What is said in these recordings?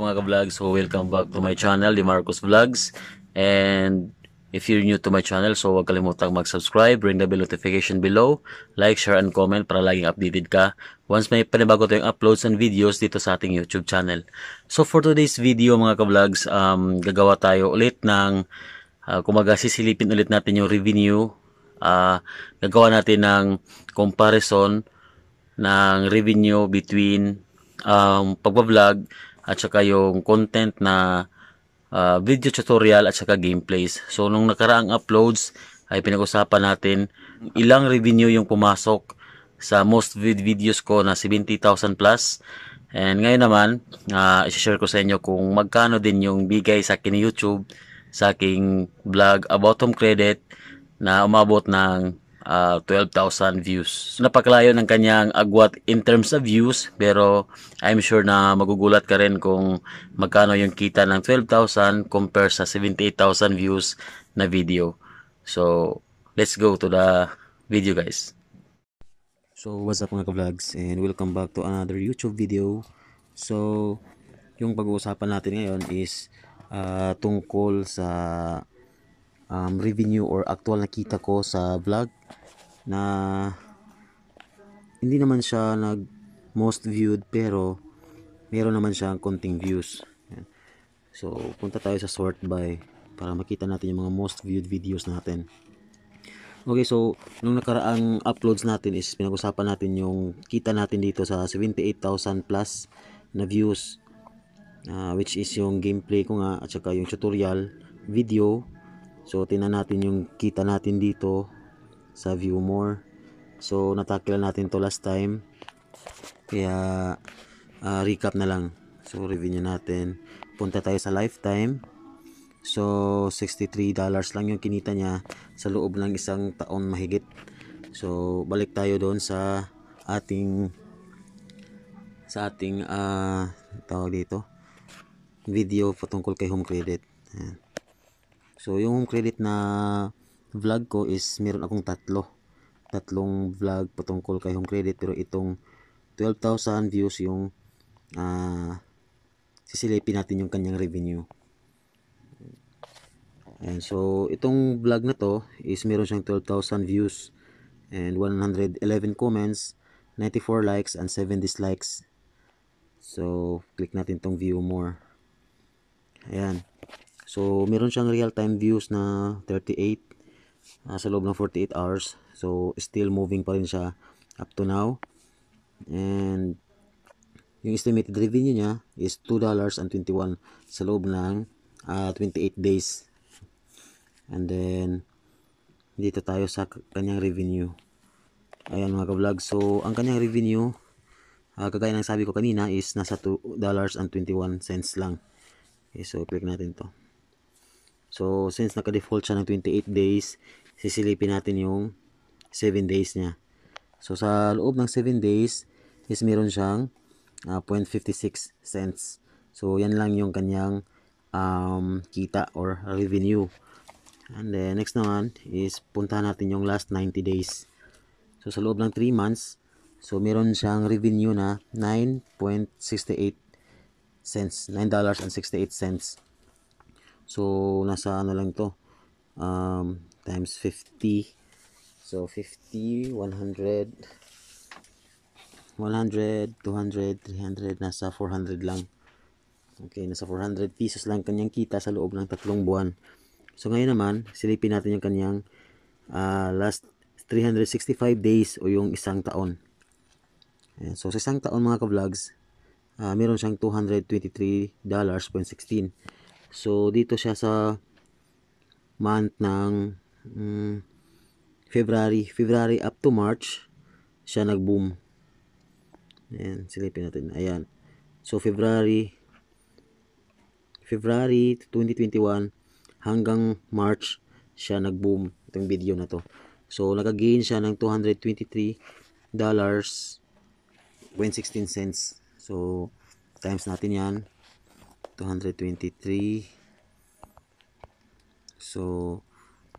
up mga ka-vlog? So welcome back to my channel, Di Marcos Vlogs. And if you're new to my channel, so huwag kalimutang mag-subscribe, ring the bell notification below, like, share, and comment para laging updated ka once may panibago tayong uploads and videos dito sa ating YouTube channel. So for today's video mga ka-vlogs, um, gagawa tayo ulit ng, uh, kumaga sisilipin ulit natin yung revenue, uh, gagawa natin ng comparison ng revenue between um, pagbablog at saka yung content na uh, video tutorial at saka gameplays. So nung nakaraang uploads ay pinag-usapan natin ilang revenue yung pumasok sa most viewed videos ko na 70,000 plus. And ngayon naman, uh, ah, isi-share ko sa inyo kung magkano din yung bigay sa akin YouTube sa aking vlog about home credit na umabot ng uh, ah, 12,000 views. So, napakalayo ng kanyang agwat in terms of views pero I'm sure na magugulat ka rin kung magkano yung kita ng 12,000 compare sa 78,000 views na video. So, let's go to the video guys. So, what's up mga ka-vlogs and welcome back to another YouTube video. So, yung pag-uusapan natin ngayon is uh, tungkol sa um, revenue or actual nakita ko sa vlog na hindi naman siya nag most viewed pero meron naman siyang konting views. So, punta tayo sa sort by para makita natin yung mga most viewed videos natin. Okay, so, nung nakaraang uploads natin is pinag-usapan natin yung kita natin dito sa 78,000 plus na views. Uh, which is yung gameplay ko nga at saka yung tutorial video So, tinan natin yung kita natin dito sa view more. So, natakila natin to last time. Kaya, uh, recap na lang. So, review natin. Punta tayo sa lifetime. So, $63 lang yung kinita niya sa loob ng isang taon mahigit. So, balik tayo doon sa ating sa ating uh, tawag dito video patungkol kay home credit. Ayan. So, yung credit na vlog ko is meron akong tatlo. Tatlong vlog patungkol kay home credit pero itong 12,000 views yung uh, sisilipin natin yung kanyang revenue. And so, itong vlog na to is meron siyang 12,000 views and 111 comments, 94 likes, and 7 dislikes. So, click natin tong view more. Ayan. So, meron siyang real-time views na 38 uh, ah, sa loob ng 48 hours. So, still moving pa rin siya up to now. And, yung estimated revenue niya is $2.21 sa loob ng uh, ah, 28 days. And then, dito tayo sa kanyang revenue. Ayan mga ka-vlog. So, ang kanyang revenue, uh, kagaya ng sabi ko kanina, is nasa $2.21 lang. Okay, so, click natin to. So, since naka-default siya ng 28 days, sisilipin natin yung 7 days niya. So, sa loob ng 7 days, is meron siyang uh, ah, 0.56 cents. So, yan lang yung kanyang um, kita or revenue. And then, next naman is puntahan natin yung last 90 days. So, sa loob ng 3 months, so, meron siyang revenue na 9.68 cents. $9.68 cents. So, nasa ano lang to. Um, times 50. So, 50, 100, 100, 200, 300, nasa 400 lang. Okay, nasa 400 pesos lang kanyang kita sa loob ng tatlong buwan. So, ngayon naman, silipin natin yung kanyang uh, last 365 days o yung isang taon. Ayan. So, sa isang taon mga ka-vlogs, uh, meron siyang $223.16. So, dito siya sa month ng um, February. February up to March, siya nag-boom. Ayan, silipin natin. Ayan. So, February, February 2021 hanggang March, siya nag-boom itong video na to. So, nag-gain siya ng 223 dollars 0.16 cents. So, times natin yan. 223 so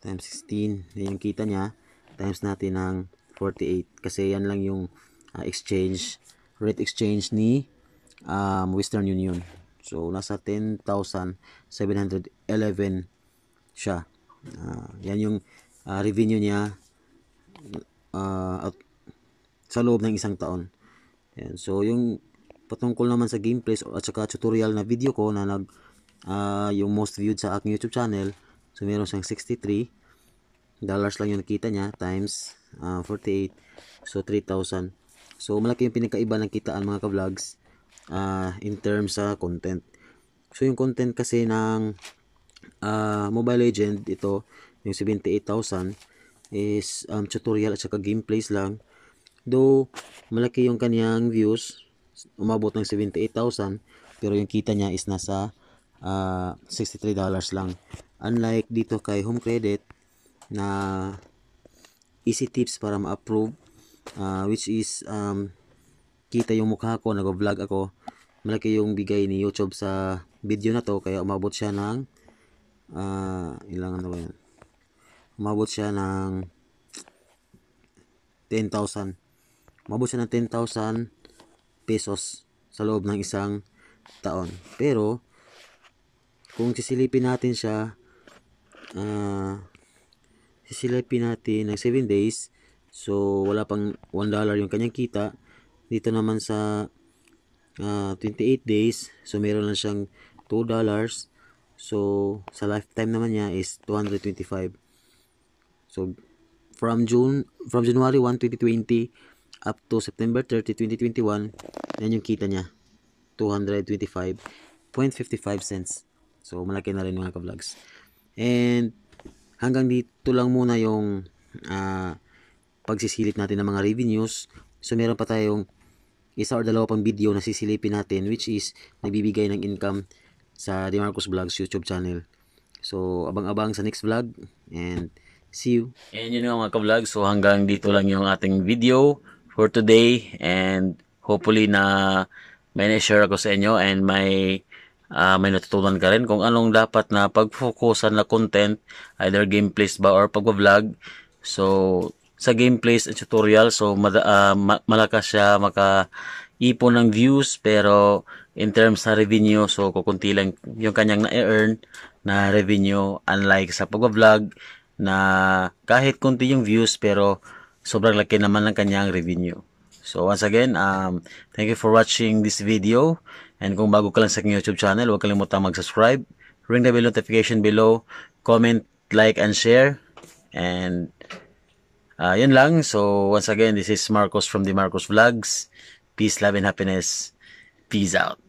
times 16 yan yung kita niya times natin ng 48 kasi yan lang yung uh, exchange rate exchange ni um, Western Union so nasa 10,711 siya uh, yan yung uh, revenue niya uh, at, sa loob ng isang taon yan. so yung patungkol naman sa gameplays at saka tutorial na video ko na nag uh, yung most viewed sa aking YouTube channel. So meron siyang 63 dollars lang yung nakita niya times uh, ah, 48 so 3,000. So malaki yung pinakaiba ng kitaan mga ka-vlogs uh, in terms sa content. So yung content kasi ng uh, Mobile Legend ito yung 78,000 is um, tutorial at saka gameplays lang. Though malaki yung kaniyang views umabot ng 78,000 pero yung kita niya is nasa uh, ah, 63 dollars lang. Unlike dito kay Home Credit na easy tips para ma-approve uh, which is um, kita yung mukha ko, nag-vlog ako. Malaki yung bigay ni YouTube sa video na to kaya umabot siya ng uh, ilang ano ba yan? Umabot siya ng 10,000. Umabot siya ng 10,000 pesos sa loob ng isang taon. Pero, kung sisilipin natin siya, uh, sisilipin natin ng 7 days, so wala pang 1 dollar yung kanyang kita. Dito naman sa uh, ah, 28 days, so meron lang siyang 2 dollars. So, sa lifetime naman niya is 225. So, from June, from January 1, 2020 up to September 30, 2021, yan yung kita niya. 225.55 cents. So, malaki na rin mga ka-vlogs. And, hanggang dito lang muna yung uh, pagsisilip natin ng mga revenues. So, meron pa tayong isa or dalawa pang video na sisilipin natin which is nagbibigay ng income sa DeMarcos Vlogs YouTube channel. So, abang-abang sa next vlog and see you. And yun nga mga ka-vlog, so hanggang dito lang yung ating video for today and hopefully na may na-share ako sa inyo and may uh, may natutunan ka rin kung anong dapat na pag-focusan na content either gameplays ba or pag-vlog so sa gameplays and tutorial so mada, uh, ma malakas siya maka ipon ng views pero in terms sa revenue so kukunti lang yung kanyang na-earn na revenue unlike sa pag-vlog na kahit kunti yung views pero sobrang laki naman ng kanyang revenue. So once again, um, thank you for watching this video. And kung bago ka lang sa aking YouTube channel, huwag kalimutang mag-subscribe. Ring the bell notification below. Comment, like, and share. And uh, yun lang. So once again, this is Marcos from the Marcos Vlogs. Peace, love, and happiness. Peace out.